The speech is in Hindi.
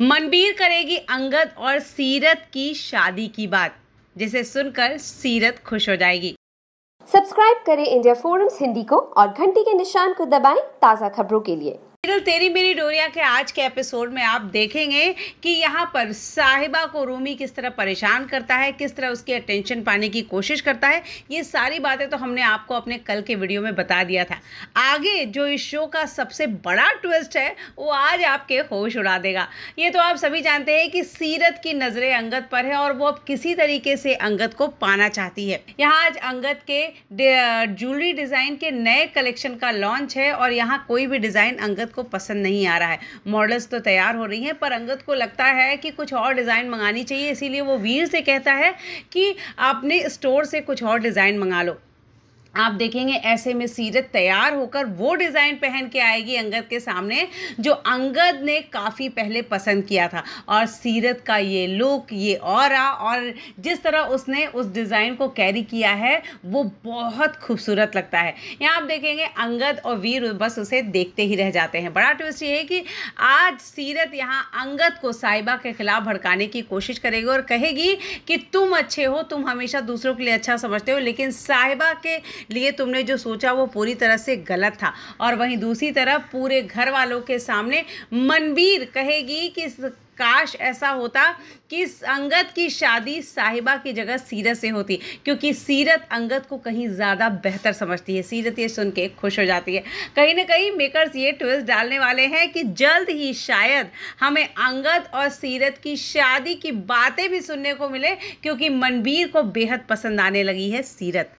मनबीर करेगी अंगद और सीरत की शादी की बात जिसे सुनकर सीरत खुश हो जाएगी सब्सक्राइब करें इंडिया फोरम्स हिंदी को और घंटी के निशान को दबाएं ताज़ा खबरों के लिए तेरी मेरी डोरिया के आज के एपिसोड में आप देखेंगे कि यहाँ पर साहिबा को रूमी किस तरह परेशान करता है किस तरह उसकी अटेंशन पाने की कोशिश करता है ये सारी बातें तो हमने आपको अपने कल के वीडियो में बता दिया था आगे जो इस शो का सबसे बड़ा ट्विस्ट है वो आज आपके होश उड़ा देगा ये तो आप सभी जानते हैं कि सीरत की नज़रें अंगत पर है और वो अब किसी तरीके से अंगत को पाना चाहती है यहाँ आज अंगत के ज्वेलरी डिज़ाइन के नए कलेक्शन का लॉन्च है और यहाँ कोई भी डिज़ाइन अंगत को पसंद नहीं आ रहा है मॉडल्स तो तैयार हो रही हैं पर अंगद को लगता है कि कुछ और डिज़ाइन मंगानी चाहिए इसीलिए वो वीर से कहता है कि आपने स्टोर से कुछ और डिज़ाइन मंगा लो आप देखेंगे ऐसे में सीरत तैयार होकर वो डिज़ाइन पहन के आएगी अंगद के सामने जो अंगद ने काफ़ी पहले पसंद किया था और सीरत का ये लुक ये और और जिस तरह उसने उस डिज़ाइन को कैरी किया है वो बहुत खूबसूरत लगता है यहाँ आप देखेंगे अंगद और वीर बस उसे देखते ही रह जाते हैं बड़ा ट्विस्ट ये है कि आज सीरत यहाँ अंगद को साहिबा के ख़िलाफ़ भड़काने की कोशिश करेगी और कहेगी कि तुम अच्छे हो तुम हमेशा दूसरों के लिए अच्छा समझते हो लेकिन साहिबा के लिए तुमने जो सोचा वो पूरी तरह से गलत था और वहीं दूसरी तरफ पूरे घर वालों के सामने मनबीर कहेगी कि काश ऐसा होता कि अंगद की शादी साहिबा की जगह सीरत से होती क्योंकि सीरत अंगद को कहीं ज़्यादा बेहतर समझती है सीरत ये सुन के खुश हो जाती है कहीं ना कहीं मेकर्स ये ट्विस्ट डालने वाले हैं कि जल्द ही शायद हमें अंगद और सीरत की शादी की बातें भी सुनने को मिले क्योंकि मनबीर को बेहद पसंद आने लगी है सीरत